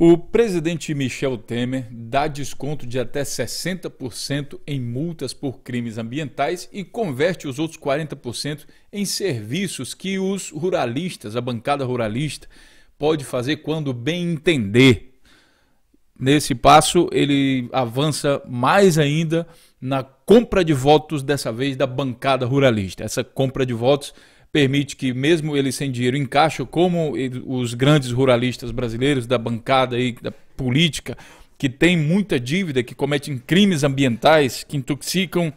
O presidente Michel Temer dá desconto de até 60% em multas por crimes ambientais e converte os outros 40% em serviços que os ruralistas, a bancada ruralista, pode fazer quando bem entender. Nesse passo, ele avança mais ainda na compra de votos, dessa vez da bancada ruralista. Essa compra de votos permite que, mesmo ele sem dinheiro em como os grandes ruralistas brasileiros da bancada aí, da política, que tem muita dívida, que cometem crimes ambientais, que intoxicam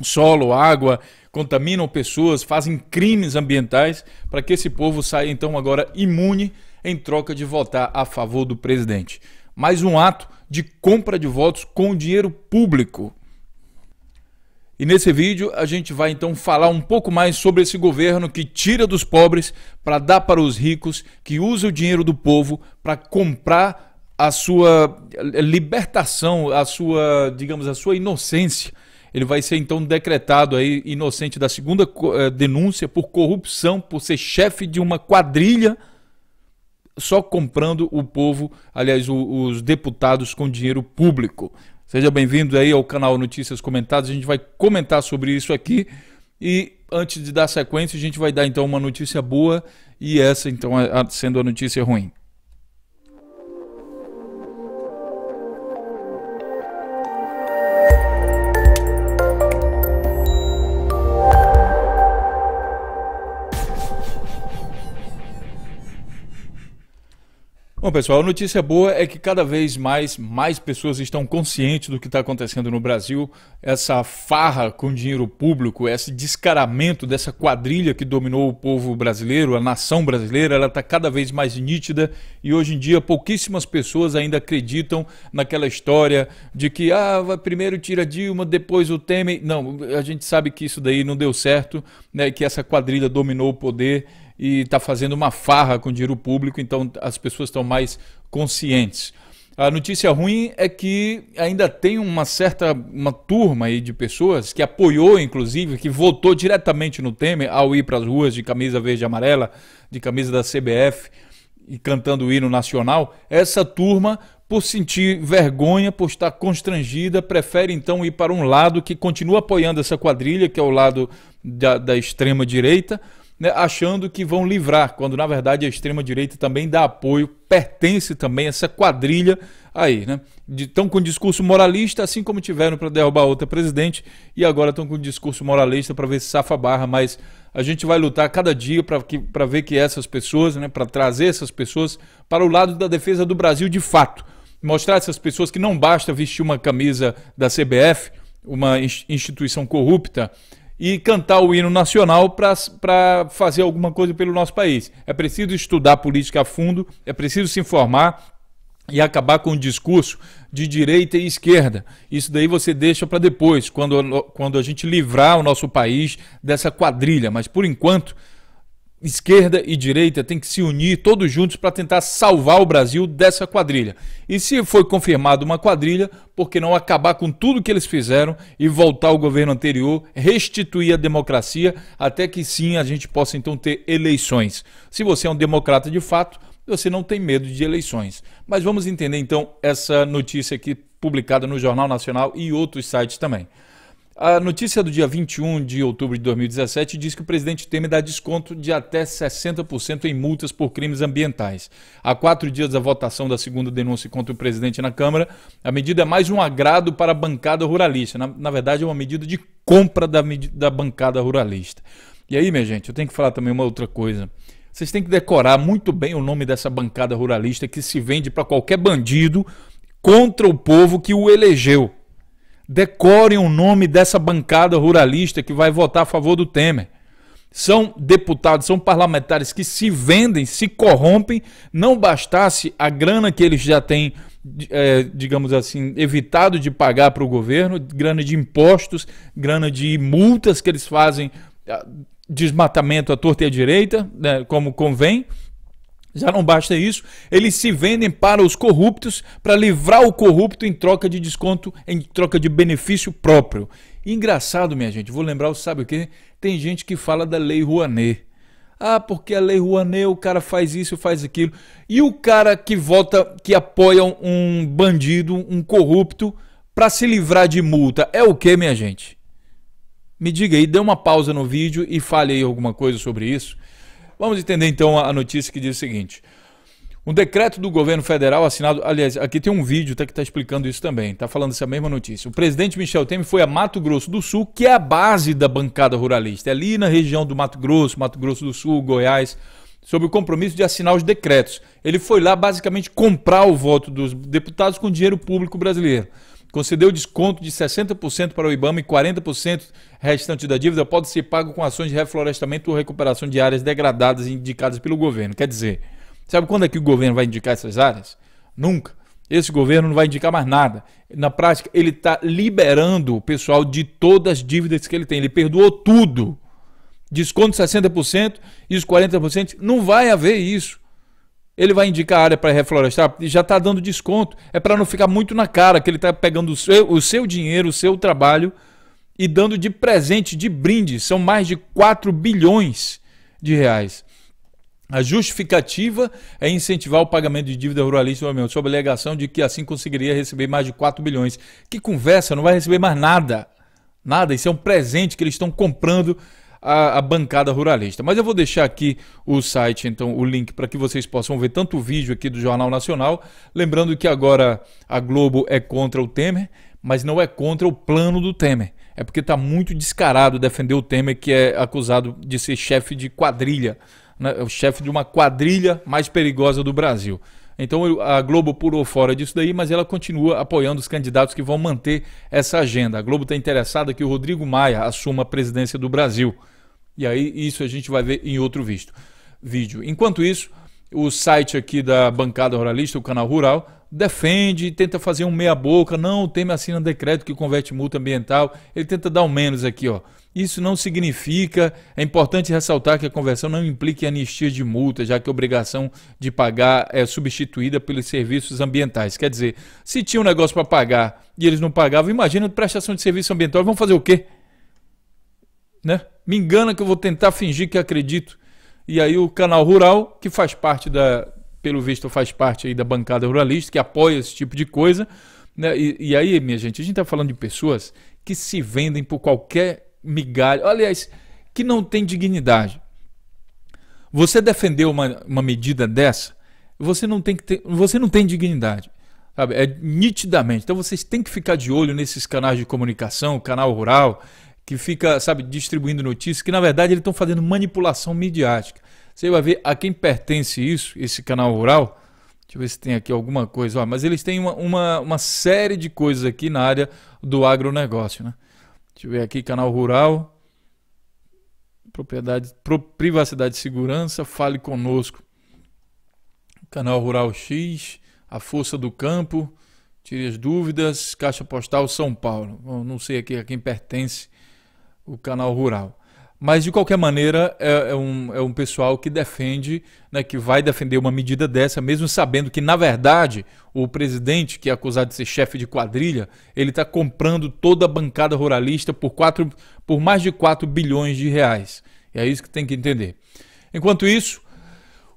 solo, água, contaminam pessoas, fazem crimes ambientais, para que esse povo saia então agora imune em troca de votar a favor do presidente. Mais um ato de compra de votos com dinheiro público. E nesse vídeo a gente vai então falar um pouco mais sobre esse governo que tira dos pobres para dar para os ricos, que usa o dinheiro do povo para comprar a sua libertação, a sua, digamos, a sua inocência. Ele vai ser então decretado aí inocente da segunda eh, denúncia por corrupção, por ser chefe de uma quadrilha só comprando o povo, aliás, os deputados com dinheiro público. Seja bem-vindo aí ao canal Notícias Comentadas. A gente vai comentar sobre isso aqui e antes de dar sequência, a gente vai dar então uma notícia boa e essa então é sendo a notícia ruim. Bom, pessoal, a notícia boa é que cada vez mais, mais pessoas estão conscientes do que está acontecendo no Brasil. Essa farra com dinheiro público, esse descaramento dessa quadrilha que dominou o povo brasileiro, a nação brasileira, ela está cada vez mais nítida e hoje em dia pouquíssimas pessoas ainda acreditam naquela história de que ah, primeiro tira Dilma, depois o Temer. Não, a gente sabe que isso daí não deu certo, né, que essa quadrilha dominou o poder e está fazendo uma farra com dinheiro público, então as pessoas estão mais conscientes. A notícia ruim é que ainda tem uma certa uma turma aí de pessoas que apoiou, inclusive, que votou diretamente no Temer ao ir para as ruas de camisa verde e amarela, de camisa da CBF e cantando o hino nacional. Essa turma, por sentir vergonha, por estar constrangida, prefere então ir para um lado que continua apoiando essa quadrilha, que é o lado da, da extrema direita né, achando que vão livrar, quando na verdade a extrema-direita também dá apoio, pertence também a essa quadrilha aí, né? Estão com discurso moralista, assim como tiveram para derrubar outra presidente, e agora estão com discurso moralista para ver se safa barra, mas a gente vai lutar cada dia para ver que essas pessoas, né, para trazer essas pessoas para o lado da defesa do Brasil de fato. Mostrar essas pessoas que não basta vestir uma camisa da CBF, uma instituição corrupta, e cantar o hino nacional para fazer alguma coisa pelo nosso país. É preciso estudar política a fundo, é preciso se informar e acabar com o discurso de direita e esquerda. Isso daí você deixa para depois, quando, quando a gente livrar o nosso país dessa quadrilha. Mas por enquanto esquerda e direita têm que se unir todos juntos para tentar salvar o Brasil dessa quadrilha. E se foi confirmada uma quadrilha, por que não acabar com tudo que eles fizeram e voltar ao governo anterior, restituir a democracia até que sim a gente possa então ter eleições? Se você é um democrata de fato, você não tem medo de eleições. Mas vamos entender então essa notícia aqui publicada no Jornal Nacional e outros sites também. A notícia do dia 21 de outubro de 2017 diz que o presidente Temer dá desconto de até 60% em multas por crimes ambientais. Há quatro dias da votação da segunda denúncia contra o presidente na Câmara, a medida é mais um agrado para a bancada ruralista. Na, na verdade, é uma medida de compra da, da bancada ruralista. E aí, minha gente, eu tenho que falar também uma outra coisa. Vocês têm que decorar muito bem o nome dessa bancada ruralista que se vende para qualquer bandido contra o povo que o elegeu. Decorem o nome dessa bancada ruralista que vai votar a favor do Temer. São deputados, são parlamentares que se vendem, se corrompem. Não bastasse a grana que eles já têm, é, digamos assim, evitado de pagar para o governo, grana de impostos, grana de multas que eles fazem, desmatamento à torta e à direita, né, como convém já não basta isso, eles se vendem para os corruptos para livrar o corrupto em troca de desconto, em troca de benefício próprio. engraçado, minha gente, vou lembrar, sabe o que? Tem gente que fala da Lei Rouanet. Ah, porque a Lei Rouanet, o cara faz isso, faz aquilo. E o cara que vota, que apoia um bandido, um corrupto, para se livrar de multa, é o que, minha gente? Me diga aí, dê uma pausa no vídeo e fale aí alguma coisa sobre isso. Vamos entender então a notícia que diz o seguinte. Um decreto do governo federal assinado. Aliás, aqui tem um vídeo até tá, que está explicando isso também. Está falando essa mesma notícia. O presidente Michel Temer foi a Mato Grosso do Sul, que é a base da bancada ruralista. É ali na região do Mato Grosso, Mato Grosso do Sul, Goiás, sobre o compromisso de assinar os decretos. Ele foi lá basicamente comprar o voto dos deputados com dinheiro público brasileiro concedeu desconto de 60% para o IBAMA e 40% restante da dívida pode ser pago com ações de reflorestamento ou recuperação de áreas degradadas indicadas pelo governo. Quer dizer, sabe quando é que o governo vai indicar essas áreas? Nunca. Esse governo não vai indicar mais nada. Na prática, ele está liberando o pessoal de todas as dívidas que ele tem. Ele perdoou tudo. Desconto 60% e os 40%. Não vai haver isso ele vai indicar a área para reflorestar e já está dando desconto. É para não ficar muito na cara que ele está pegando o seu, o seu, dinheiro, o seu trabalho e dando de presente, de brinde. São mais de 4 bilhões de reais. A justificativa é incentivar o pagamento de dívida ruralista do sob a alegação de que assim conseguiria receber mais de 4 bilhões. Que conversa, não vai receber mais nada. Nada, isso é um presente que eles estão comprando a, a, bancada ruralista. Mas eu vou deixar aqui o site, então, o link para que vocês possam ver tanto o vídeo aqui do Jornal Nacional. Lembrando que agora a Globo é contra o Temer, mas não é contra o plano do Temer. É porque está muito descarado defender o Temer, que é acusado de ser chefe de quadrilha, né? É o chefe de uma quadrilha mais perigosa do Brasil. Então a Globo pulou fora disso daí, mas ela continua apoiando os candidatos que vão manter essa agenda. A Globo está interessada que o Rodrigo Maia assuma a presidência do Brasil. E aí isso a gente vai ver em outro visto, vídeo. Enquanto isso, o site aqui da bancada ruralista, o canal Rural, defende, tenta fazer um meia-boca, não, o Temer assina um decreto que converte multa ambiental, ele tenta dar um menos aqui, ó. Isso não significa, é importante ressaltar que a conversão não implica anistia de multa, já que a obrigação de pagar é substituída pelos serviços ambientais. Quer dizer, se tinha um negócio para pagar e eles não pagavam, imagina prestação de serviço ambiental, vão fazer o quê? Né? Me engana que eu vou tentar fingir que acredito. E aí o canal rural, que faz parte da, pelo visto faz parte aí da bancada ruralista, que apoia esse tipo de coisa. Né? E, e, aí, minha gente, a gente está falando de pessoas que se vendem por qualquer migalha, aliás, que não tem dignidade. Você defender uma, uma medida dessa, você não tem que ter, você não tem dignidade. Sabe? É nitidamente. Então vocês têm que ficar de olho nesses canais de comunicação, o canal rural, que fica, sabe, distribuindo notícias, que na verdade eles estão fazendo manipulação midiática. Você vai ver a quem pertence isso, esse canal rural. Deixa eu ver se tem aqui alguma coisa. Ó, mas eles têm uma, uma, uma, série de coisas aqui na área do agronegócio. Né? Deixa eu ver aqui, canal rural. Propriedade, pro, privacidade e segurança, fale conosco. Canal Rural X, a força do campo, tire as dúvidas, Caixa Postal São Paulo. Bom, não sei aqui a quem pertence o canal rural. Mas, de qualquer maneira, é, é, um, é um pessoal que defende, né, que vai defender uma medida dessa, mesmo sabendo que, na verdade, o presidente, que é acusado de ser chefe de quadrilha, ele está comprando toda a bancada ruralista por, quatro, por mais de 4 bilhões de reais. E é isso que tem que entender. Enquanto isso,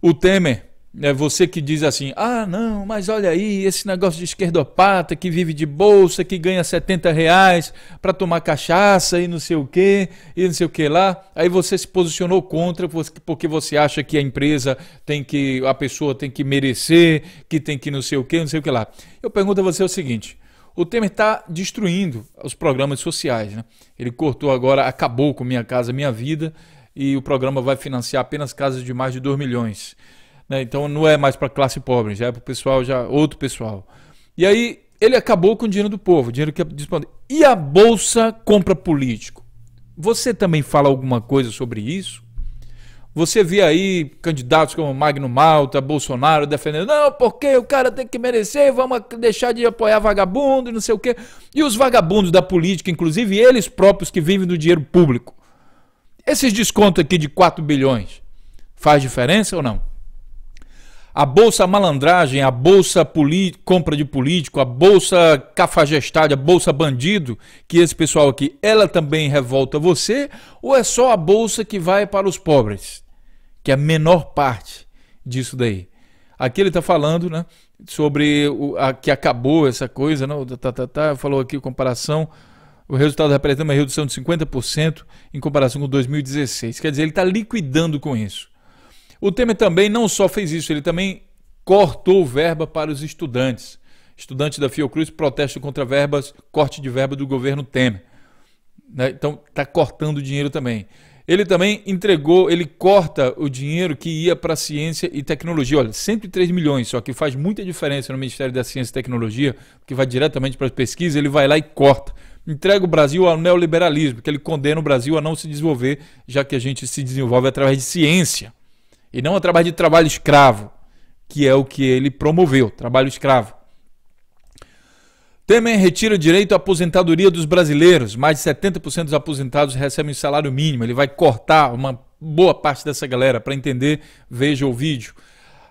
o Temer é você que diz assim: ah, não, mas olha aí, esse negócio de esquerdopata que vive de bolsa, que ganha 70 reais para tomar cachaça e não sei o que, e não sei o que lá. Aí você se posicionou contra porque você acha que a empresa tem que, a pessoa tem que merecer, que tem que não sei o que, não sei o que lá. Eu pergunto a você o seguinte: o Temer está destruindo os programas sociais, né? Ele cortou agora, acabou com Minha Casa Minha Vida e o programa vai financiar apenas casas de mais de 2 milhões. Né? Então não é mais para classe pobre, já é para o pessoal, já outro pessoal. E aí ele acabou com o dinheiro do povo, o dinheiro que disponível. E a bolsa compra político. Você também fala alguma coisa sobre isso? Você vê aí candidatos como Magno Malta, Bolsonaro defendendo, não, porque o cara tem que merecer, vamos deixar de apoiar vagabundo e não sei o quê. E os vagabundos da política, inclusive eles próprios que vivem do dinheiro público. Esses descontos aqui de 4 bilhões, faz diferença ou não? a bolsa malandragem, a bolsa compra de político, a bolsa cafajestade, a bolsa bandido, que esse pessoal aqui, ela também revolta você? Ou é só a bolsa que vai para os pobres? Que é a menor parte disso daí. Aqui ele está falando, né? Sobre o, a, que acabou essa coisa, não? Né, tá, tá, tá, tá, falou aqui comparação. O resultado representa uma redução de 50% em comparação com 2016. Quer dizer, ele está liquidando com isso. O Temer também não só fez isso, ele também cortou verba para os estudantes. Estudantes da Fiocruz protestam contra verbas, corte de verba do governo Temer. Né? Então está cortando dinheiro também. Ele também entregou, ele corta o dinheiro que ia para ciência e tecnologia. Olha, 103 milhões, só que faz muita diferença no Ministério da Ciência e Tecnologia, que vai diretamente para as pesquisas, ele vai lá e corta. Entrega o Brasil ao neoliberalismo, que ele condena o Brasil a não se desenvolver, já que a gente se desenvolve através de ciência e não através trabalho de trabalho escravo, que é o que ele promoveu, trabalho escravo. Temer retira o direito à aposentadoria dos brasileiros. Mais de 70% dos aposentados recebem o salário mínimo. Ele vai cortar uma boa parte dessa galera. Para entender, veja o vídeo.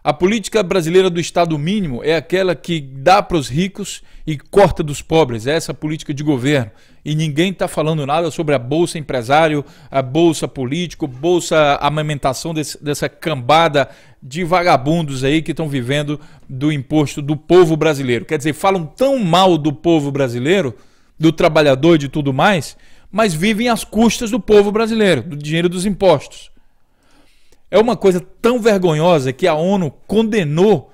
A política brasileira do Estado mínimo é aquela que dá para os ricos e corta dos pobres. É essa política de governo. E ninguém está falando nada sobre a bolsa empresário, a bolsa político, bolsa amamentação desse, dessa cambada de vagabundos aí que estão vivendo do imposto do povo brasileiro. Quer dizer, falam tão mal do povo brasileiro, do trabalhador e de tudo mais, mas vivem às custas do povo brasileiro, do dinheiro dos impostos. É uma coisa tão vergonhosa que a ONU condenou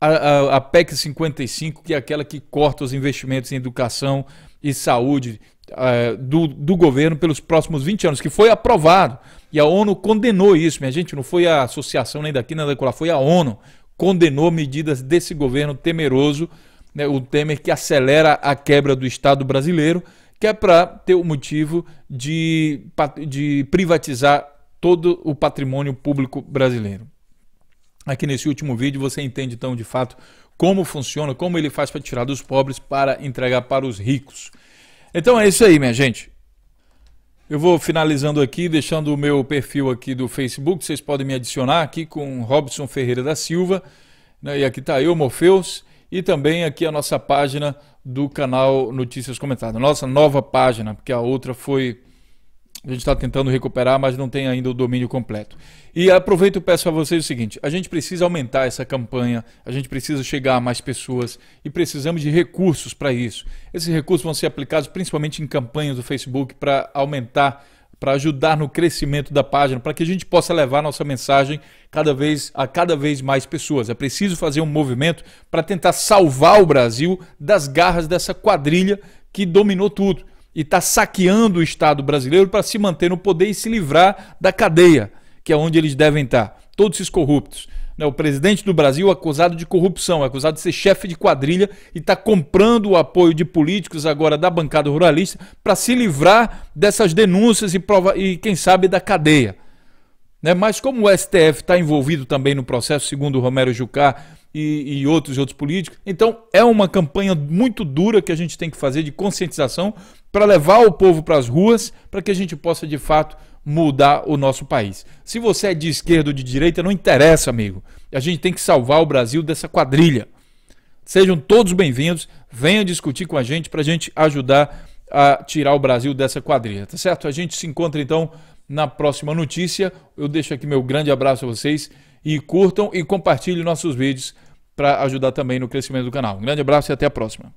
a, a, a PEC 55, que é aquela que corta os investimentos em educação e saúde uh, do, do governo pelos próximos 20 anos, que foi aprovado. E a ONU condenou isso, minha gente, não foi a associação nem daqui nem daquela, foi a ONU. Condenou medidas desse governo temeroso, né, o Temer que acelera a quebra do Estado brasileiro, que é para ter o motivo de, de privatizar todo o patrimônio público brasileiro. Aqui nesse último vídeo você entende então de fato como funciona, como ele faz para tirar dos pobres para entregar para os ricos. Então é isso aí, minha gente. Eu vou finalizando aqui, deixando o meu perfil aqui do Facebook. Vocês podem me adicionar aqui com Robson Ferreira da Silva. Né? E aqui está eu, Morfeus. E também aqui a nossa página do canal Notícias Comentadas. Nossa nova página, porque a outra foi a gente está tentando recuperar, mas não tem ainda o domínio completo. E aproveito e peço a vocês o seguinte: a gente precisa aumentar essa campanha, a gente precisa chegar a mais pessoas e precisamos de recursos para isso. Esses recursos vão ser aplicados principalmente em campanhas do Facebook para aumentar, para ajudar no crescimento da página, para que a gente possa levar nossa mensagem cada vez a cada vez mais pessoas. É preciso fazer um movimento para tentar salvar o Brasil das garras dessa quadrilha que dominou tudo e está saqueando o Estado brasileiro para se manter no poder e se livrar da cadeia, que é onde eles devem estar. Tá. Todos esses corruptos. Né, o presidente do Brasil acusado de corrupção, acusado de ser chefe de quadrilha e está comprando o apoio de políticos agora da bancada ruralista para se livrar dessas denúncias e, prova e quem sabe, da cadeia. Né, mas como o STF está envolvido também no processo, segundo o Romero Jucá, e, e outros outros políticos. Então é uma campanha muito dura que a gente tem que fazer de conscientização para levar o povo para as ruas, para que a gente possa de fato mudar o nosso país. Se você é de esquerda ou de direita, não interessa, amigo. A gente tem que salvar o Brasil dessa quadrilha. Sejam todos bem-vindos, venham discutir com a gente para a gente ajudar a tirar o Brasil dessa quadrilha, tá certo? A gente se encontra então na próxima notícia. Eu deixo aqui meu grande abraço a vocês e curtam e compartilhem nossos vídeos para ajudar também no crescimento do canal. Um grande abraço e até a próxima.